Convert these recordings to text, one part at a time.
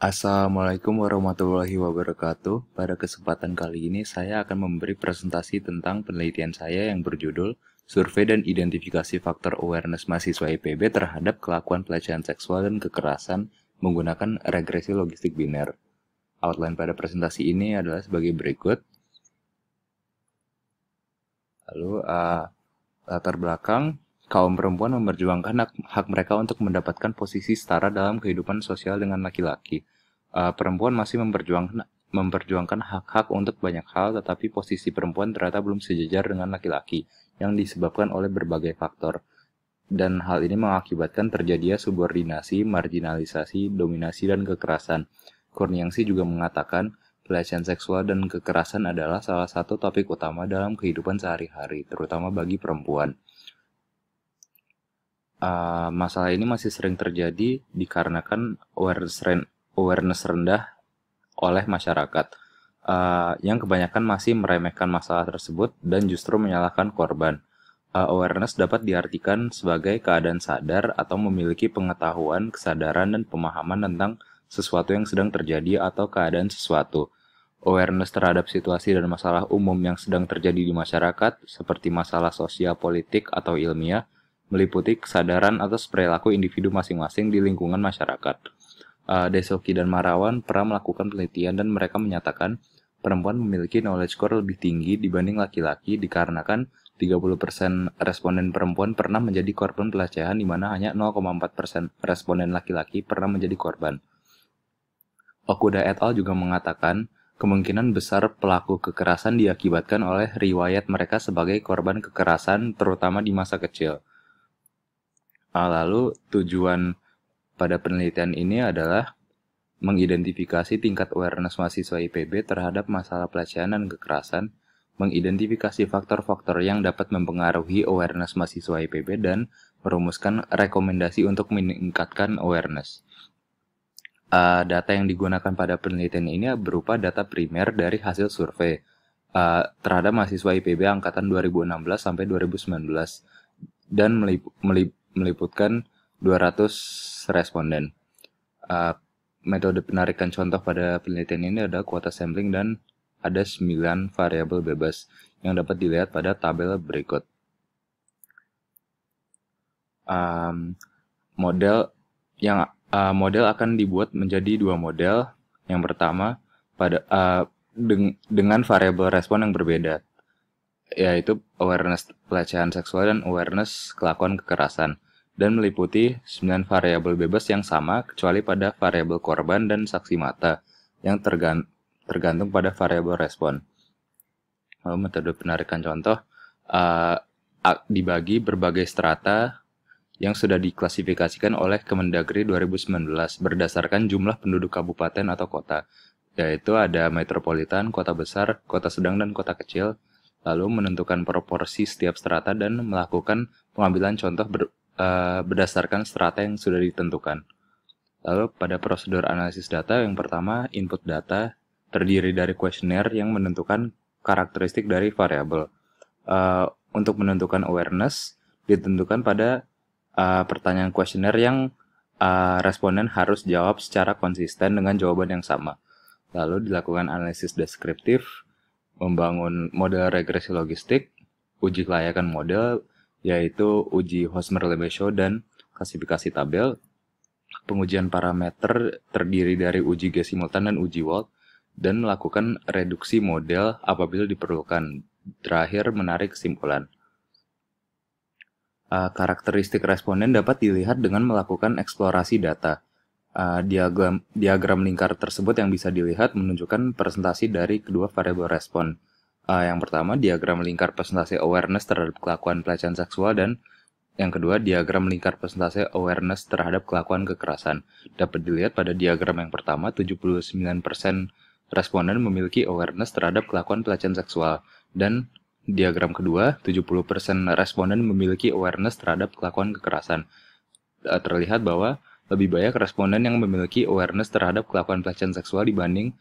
Assalamualaikum warahmatullahi wabarakatuh. Pada kesempatan kali ini saya akan memberi presentasi tentang penelitian saya yang berjudul Survei dan Identifikasi Faktor Awareness Mahasiswa IPB terhadap Kelakuan Pelecehan Seksual dan Kekerasan menggunakan regresi logistik biner. Outline pada presentasi ini adalah sebagai berikut. Lalu uh, latar belakang kaum perempuan memperjuangkan hak, hak mereka untuk mendapatkan posisi setara dalam kehidupan sosial dengan laki-laki. Uh, perempuan masih memperjuangkan memperjuangkan hak-hak untuk banyak hal, tetapi posisi perempuan ternyata belum sejajar dengan laki-laki yang disebabkan oleh berbagai faktor. Dan hal ini mengakibatkan terjadinya subordinasi, marginalisasi, dominasi, dan kekerasan. Kurniangsi juga mengatakan, pelecehan seksual dan kekerasan adalah salah satu topik utama dalam kehidupan sehari-hari, terutama bagi perempuan uh, masalah ini masih sering terjadi dikarenakan awareness, ren awareness rendah oleh masyarakat uh, yang kebanyakan masih meremehkan masalah tersebut dan justru menyalahkan korban. Uh, awareness dapat diartikan sebagai keadaan sadar atau memiliki pengetahuan, kesadaran, dan pemahaman tentang sesuatu yang sedang terjadi atau keadaan sesuatu. Awareness terhadap situasi dan masalah umum yang sedang terjadi di masyarakat, seperti masalah sosial, politik, atau ilmiah, meliputi kesadaran atas perilaku individu masing-masing di lingkungan masyarakat. Uh, Desoki dan Marawan pernah melakukan penelitian dan mereka menyatakan perempuan memiliki knowledge score lebih tinggi dibanding laki-laki dikarenakan 30% responden perempuan pernah menjadi korban pelecehan di mana hanya 0,4% responden laki-laki pernah menjadi korban. Okuda et al. juga mengatakan, kemungkinan besar pelaku kekerasan diakibatkan oleh riwayat mereka sebagai korban kekerasan terutama di masa kecil. Ah, lalu tujuan pada penelitian ini adalah mengidentifikasi tingkat awareness mahasiswa IPB terhadap masalah pelecehan dan kekerasan, mengidentifikasi faktor-faktor yang dapat mempengaruhi awareness mahasiswa IPB dan merumuskan rekomendasi untuk meningkatkan awareness. Uh, data yang digunakan pada penelitian ini berupa data primer dari hasil survei uh, terhadap mahasiswa IPB angkatan 2016 sampai 2019 dan melip, melip, meliputkan 200 responden. Uh, metode penarikan contoh pada penelitian ini ada kuota sampling dan ada 9 variabel bebas yang dapat dilihat pada tabel berikut. Um, model yang uh, model akan dibuat menjadi dua model. Yang pertama pada uh, deng dengan variabel respon yang berbeda yaitu awareness pelecehan seksual dan awareness kelakuan kekerasan dan meliputi 9 variabel bebas yang sama kecuali pada variabel korban dan saksi mata yang tergantung pada variabel respon. Lalu metode penarikan contoh uh, dibagi berbagai strata yang sudah diklasifikasikan oleh Kemendagri 2019 berdasarkan jumlah penduduk kabupaten atau kota, yaitu ada metropolitan, kota besar, kota sedang, dan kota kecil, lalu menentukan proporsi setiap strata dan melakukan pengambilan contoh ber, uh, berdasarkan strata yang sudah ditentukan. Lalu pada prosedur analisis data yang pertama input data terdiri dari kuesioner yang menentukan karakteristik dari variabel. Uh, untuk menentukan awareness ditentukan pada uh, pertanyaan kuesioner yang uh, responden harus jawab secara konsisten dengan jawaban yang sama. Lalu dilakukan analisis deskriptif membangun model regresi logistik, uji kelayakan model, yaitu uji Hosmer Lebesho dan klasifikasi tabel, pengujian parameter terdiri dari uji G simultan dan uji Wald, dan melakukan reduksi model apabila diperlukan. Terakhir, menarik kesimpulan. Ah, karakteristik responden dapat dilihat dengan melakukan eksplorasi data uh, diagram diagram lingkar tersebut yang bisa dilihat menunjukkan presentasi dari kedua variabel respon. Uh, yang pertama diagram lingkar presentasi awareness terhadap kelakuan pelecehan seksual dan yang kedua diagram lingkar presentasi awareness terhadap kelakuan kekerasan. Dapat dilihat pada diagram yang pertama 79% responden memiliki awareness terhadap kelakuan pelecehan seksual dan diagram kedua 70% responden memiliki awareness terhadap kelakuan kekerasan. Eh, terlihat bahwa lebih banyak responden yang memiliki awareness terhadap kelakuan pelecehan seksual dibanding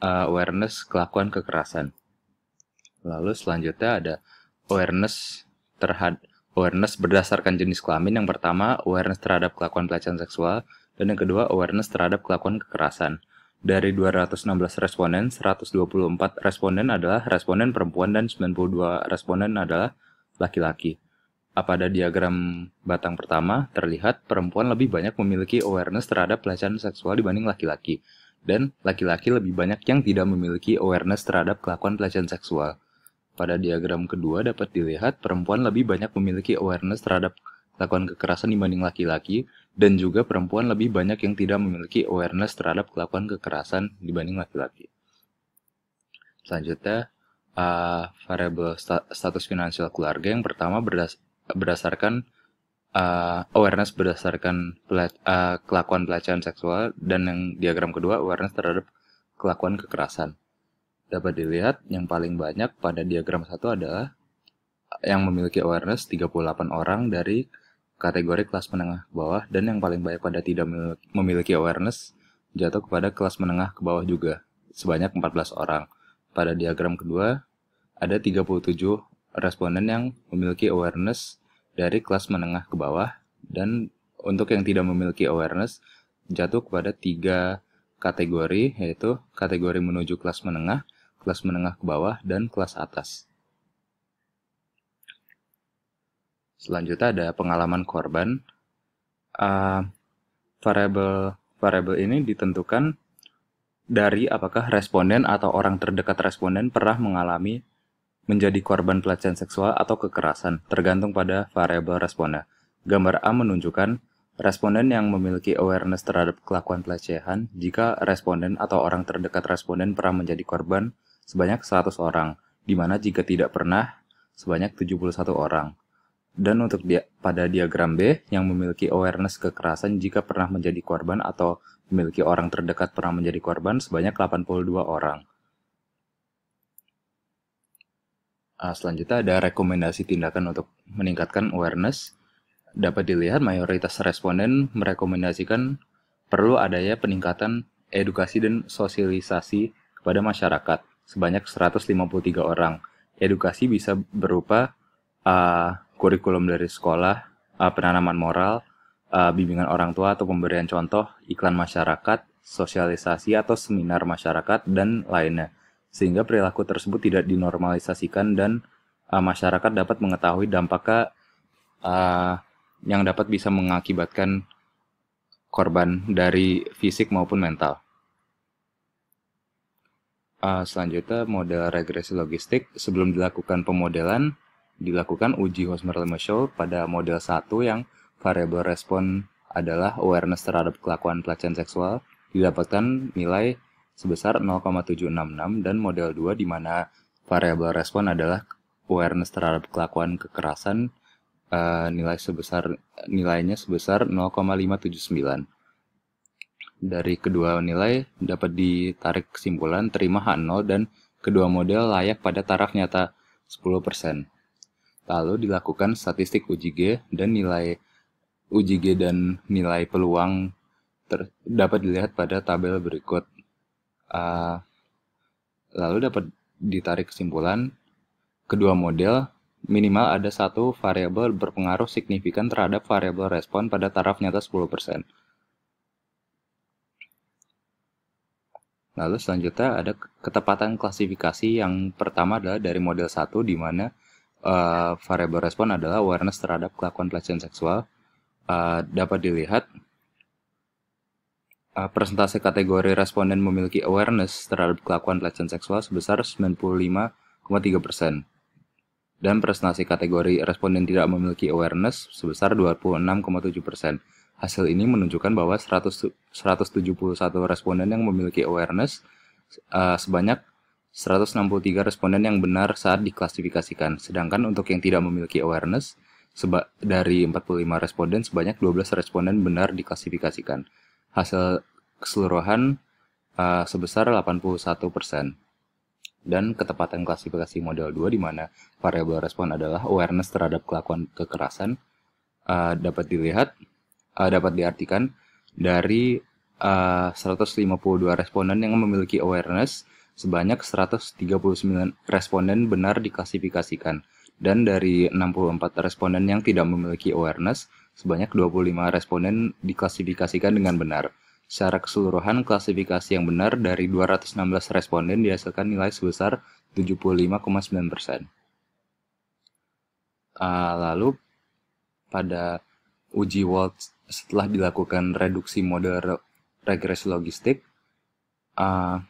uh, awareness kelakuan kekerasan. Lalu selanjutnya ada awareness terhadap awareness berdasarkan jenis kelamin. Yang pertama, awareness terhadap kelakuan pelecehan seksual dan yang kedua, awareness terhadap kelakuan kekerasan. Dari 216 responden, 124 responden adalah responden perempuan dan 92 responden adalah laki-laki pada diagram batang pertama terlihat perempuan lebih banyak memiliki awareness terhadap pelecehan seksual dibanding laki-laki dan laki-laki lebih banyak yang tidak memiliki awareness terhadap kelakuan pelecehan seksual. Pada diagram kedua dapat dilihat perempuan lebih banyak memiliki awareness terhadap kelakuan kekerasan dibanding laki-laki dan juga perempuan lebih banyak yang tidak memiliki awareness terhadap kelakuan kekerasan dibanding laki-laki. Selanjutnya, uh, variabel sta status finansial keluarga yang pertama berdas berdasarkan uh, awareness berdasarkan uh, kelakuan pelecehan seksual dan yang diagram kedua awareness terhadap kelakuan kekerasan. Dapat dilihat yang paling banyak pada diagram satu adalah yang memiliki awareness 38 orang dari kategori kelas menengah ke bawah dan yang paling banyak pada tidak memiliki awareness jatuh kepada kelas menengah ke bawah juga sebanyak 14 orang. Pada diagram kedua ada 37 responden yang memiliki awareness dari kelas menengah ke bawah dan untuk yang tidak memiliki awareness jatuh kepada tiga kategori yaitu kategori menuju kelas menengah, kelas menengah ke bawah, dan kelas atas. Selanjutnya ada pengalaman korban. Uh, variable variable ini ditentukan dari apakah responden atau orang terdekat responden pernah mengalami menjadi korban pelecehan seksual atau kekerasan, tergantung pada variabel responden. Gambar A menunjukkan responden yang memiliki awareness terhadap kelakuan pelecehan jika responden atau orang terdekat responden pernah menjadi korban sebanyak 100 orang, di mana jika tidak pernah sebanyak 71 orang. Dan untuk dia, pada diagram B yang memiliki awareness kekerasan jika pernah menjadi korban atau memiliki orang terdekat pernah menjadi korban sebanyak 82 orang. Uh, selanjutnya ada rekomendasi tindakan untuk meningkatkan awareness. Dapat dilihat mayoritas responden merekomendasikan perlu adanya peningkatan edukasi dan sosialisasi kepada masyarakat sebanyak 153 orang. Edukasi bisa berupa uh, kurikulum dari sekolah, uh, penanaman moral, uh, bimbingan orang tua atau pemberian contoh, iklan masyarakat, sosialisasi atau seminar masyarakat, dan lainnya sehingga perilaku tersebut tidak dinormalisasikan dan uh, masyarakat dapat mengetahui dampaknya uh, yang dapat bisa mengakibatkan korban dari fisik maupun mental. Uh, selanjutnya model regresi logistik sebelum dilakukan pemodelan dilakukan uji Hosmer-Lemeshow pada model 1 yang variable respon adalah awareness terhadap kelakuan pelecehan seksual didapatkan nilai sebesar 0,766 dan model 2 di mana variabel respon adalah awareness terhadap kelakuan kekerasan uh, nilai sebesar nilainya sebesar 0,579. Dari kedua nilai dapat ditarik kesimpulan terima H0 dan kedua model layak pada taraf nyata 10%. Lalu dilakukan statistik uji G dan nilai uji G dan nilai peluang ter dapat dilihat pada tabel berikut uh, lalu dapat ditarik kesimpulan kedua model minimal ada satu variabel berpengaruh signifikan terhadap variabel respon pada taraf nyata 10%. Lalu selanjutnya ada ketepatan klasifikasi yang pertama adalah dari model 1 di mana uh, variabel respon adalah awareness terhadap kelakuan pelecehan seksual. Uh, dapat dilihat uh, persentase kategori responden memiliki awareness terhadap kelakuan pelecehan seksual sebesar 95,3 persen. Dan presentasi kategori responden tidak memiliki awareness sebesar 26,7 persen. Hasil ini menunjukkan bahwa 100, 171 responden yang memiliki awareness uh, sebanyak 163 responden yang benar saat diklasifikasikan. Sedangkan untuk yang tidak memiliki awareness, seba dari 45 responden sebanyak 12 responden benar diklasifikasikan hasil keseluruhan uh, sebesar 81%. Dan ketepatan klasifikasi model 2 di mana variabel respon adalah awareness terhadap kelakuan kekerasan uh, dapat dilihat uh, dapat diartikan dari uh, 152 responden yang memiliki awareness sebanyak 139 responden benar diklasifikasikan dan dari 64 responden yang tidak memiliki awareness Sebanyak 25 responden diklasifikasikan dengan benar. Secara keseluruhan, klasifikasi yang benar dari 216 responden dihasilkan nilai sebesar 75,9%. Uh, ah, lalu, pada uji Waltz setelah dilakukan reduksi model re regresi logistik, uh,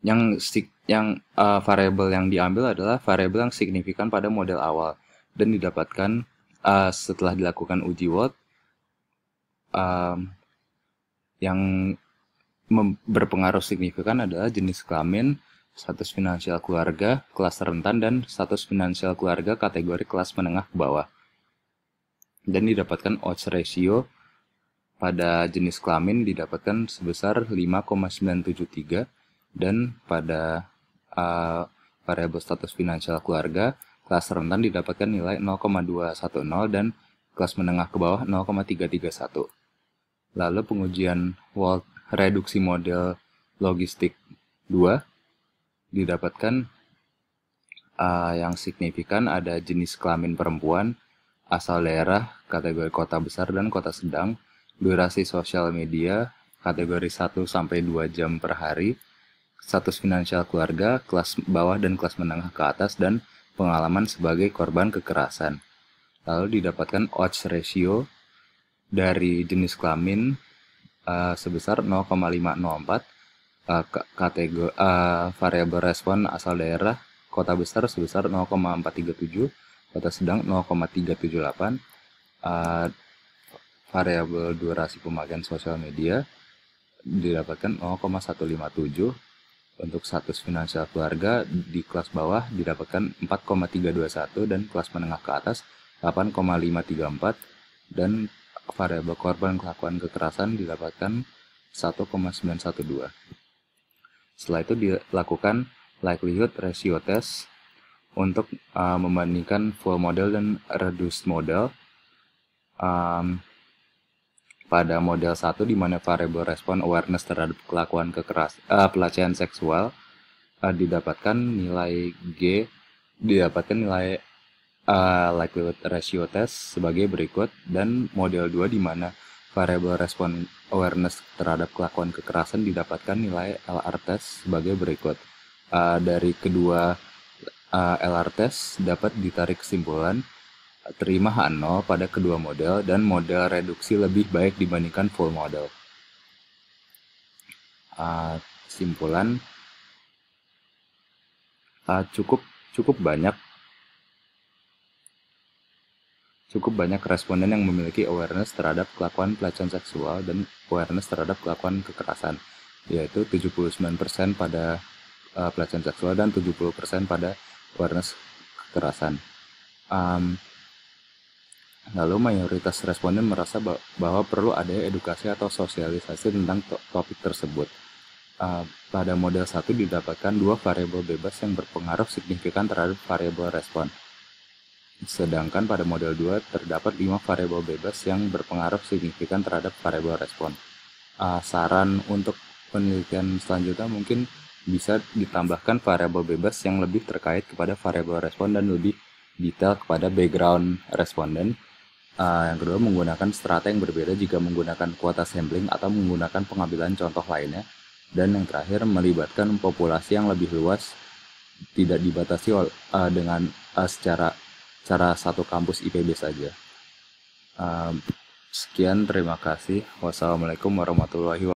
yang yang uh, variabel yang diambil adalah variabel yang signifikan pada model awal dan didapatkan uh, setelah dilakukan uji watt um, yang berpengaruh signifikan adalah jenis kelamin, status finansial keluarga, kelas rentan, dan status finansial keluarga kategori kelas menengah ke bawah. Dan didapatkan odds ratio pada jenis kelamin didapatkan sebesar 5,973 dan pada uh, variabel status finansial keluarga kelas rentan didapatkan nilai 0,210 dan kelas menengah ke bawah 0,331. Lalu pengujian Walt reduksi model logistik 2 didapatkan uh, yang signifikan ada jenis kelamin perempuan, asal daerah, kategori kota besar dan kota sedang, durasi sosial media, kategori 1 sampai 2 jam per hari, status finansial keluarga, kelas bawah dan kelas menengah ke atas dan pengalaman sebagai korban kekerasan. Lalu didapatkan odds ratio dari jenis kelamin uh, sebesar 0,504 uh, uh, variabel respon asal daerah kota besar sebesar 0,437, kota sedang 0,378, uh, variabel durasi pemakaian sosial media didapatkan 0,157, untuk status finansial keluarga di kelas bawah didapatkan 4,321 dan kelas menengah ke atas 8,534 dan variabel korban kelakuan kekerasan didapatkan 1,912. Setelah itu dilakukan likelihood ratio test untuk uh, membandingkan full model dan reduced model um, pada model 1 di mana variable respon awareness terhadap kelakuan kekeras uh, eh, pelecehan seksual uh, didapatkan nilai G didapatkan nilai uh, likelihood ratio test sebagai berikut dan model 2 di mana variable respon awareness terhadap kelakuan kekerasan didapatkan nilai LR test sebagai berikut. Uh, dari kedua uh, LR test dapat ditarik kesimpulan terima H0 pada kedua model dan model reduksi lebih baik dibandingkan full model. Ah, simpulan ah, cukup cukup banyak cukup banyak responden yang memiliki awareness terhadap kelakuan pelecehan seksual dan awareness terhadap kelakuan kekerasan yaitu 79% pada uh, pelecehan seksual dan 70% pada awareness kekerasan. Um, Lalu mayoritas responden merasa bahwa perlu ada edukasi atau sosialisasi tentang topik tersebut. Eh, pada model satu didapatkan dua variabel bebas yang berpengaruh signifikan terhadap variabel respon. Sedangkan pada model 2 terdapat lima variabel bebas yang berpengaruh signifikan terhadap variabel respon. Eh, saran untuk penelitian selanjutnya mungkin bisa ditambahkan variabel bebas yang lebih terkait kepada variabel respon dan lebih detail kepada background responden Uh, yang kedua, menggunakan strata yang berbeda jika menggunakan kuota sampling atau menggunakan pengambilan contoh lainnya. Dan yang terakhir, melibatkan populasi yang lebih luas, tidak dibatasi uh, dengan uh, secara cara satu kampus IPB saja. Uh, sekian, terima kasih. Wassalamualaikum warahmatullahi wabarakatuh.